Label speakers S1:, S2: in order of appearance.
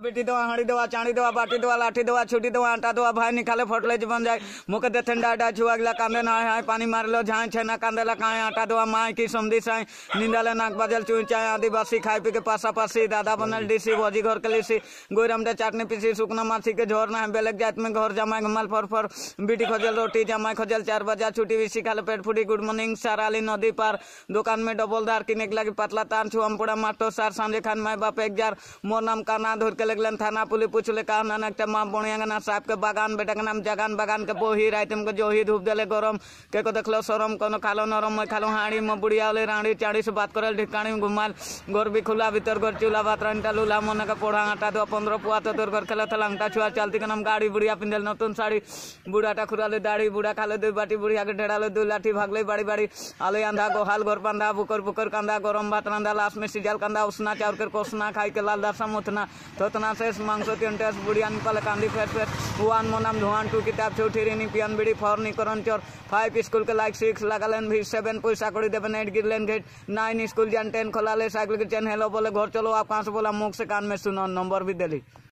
S1: बेटी दवा हाँ दवा चाणी दवा बाटी दवा लाठी दवा छुटी दवा आटा दवा भाई निकाले फटलेज बन जाए मुख देते डा छुआ गला कांदे ना है पानी मार लो झाई छे ना कांदे ला काए आटा दवा माई की समधी साई निंदाले नाक बजल चुई चाय आदिवासी खाए पी के पासा पासी दादा बनल डीसी भोजी घर के लीसी गोरम दे चाटनी पीसी सुकना मासी के झोर ना है बेलक जात में घर जमाए गमल फर फर बीटी खोजल रोटी जमाए खोजल चार बजा छुटी भी सिखाले पेट फूटी गुड मॉर्निंग साराली नदी पार दुकान में डबल दार किने के पतला तान छुअम पूरा माटो सार सांझे खान माए बाप एक जार मोर नाम का ना धुर के लगलन थाना पुलिस पूछले का ना टम्मा बोणियांगना साहब के बागान बेटा के नाम जगान बागान के बोही राइतम के जोही धूप दिले गरम के को देखलो शरम कोनो खालो नरम मैं खालो हाँड़ी मैं बुढ़िया वाले राणी चाड़ी से बात कर ढिकाणी घुमाल घर भी खुला भीतर घर चूल्हा भात रंटा लूला मन के पोड़ा आटा दो पंद्रह पुआ तो तोर घर खेल था अंगटा छुआ चलती के नाम गाड़ी बुढ़िया पिंधे नतुन साड़ी बुढ़ाटा खुरा ले दाढ़ी बुढ़ा खा ले दो बाटी बुढ़िया के ढेरा ले दो लाठी भाग ले बाड़ी बाड़ी आलो आंधा गोहाल घर बांधा बुकर बुकर कंधा गरम भात रंधा लास्ट में सीजल कंधा उसना चाउर कर कोसना खाई के लाल दासा मुतना तो रत्ना शेष मांसो टेंटेस बुढ़ियान कल कांदी फेट फेट वन मोनम धुआन टू किताब छठी रिनी पियन बीड़ी फोर निकरण चोर फाइव स्कूल के लाइक सिक्स लगालेन भी सेवन पैसा कड़ी देवेन एट गिरलेन गेट नाइन स्कूल जान टेन खोलाले साइकिल के चैन हेलो बोले घर चलो आप कहाँ से बोला मुख से कान में सुनो नंबर भी दिली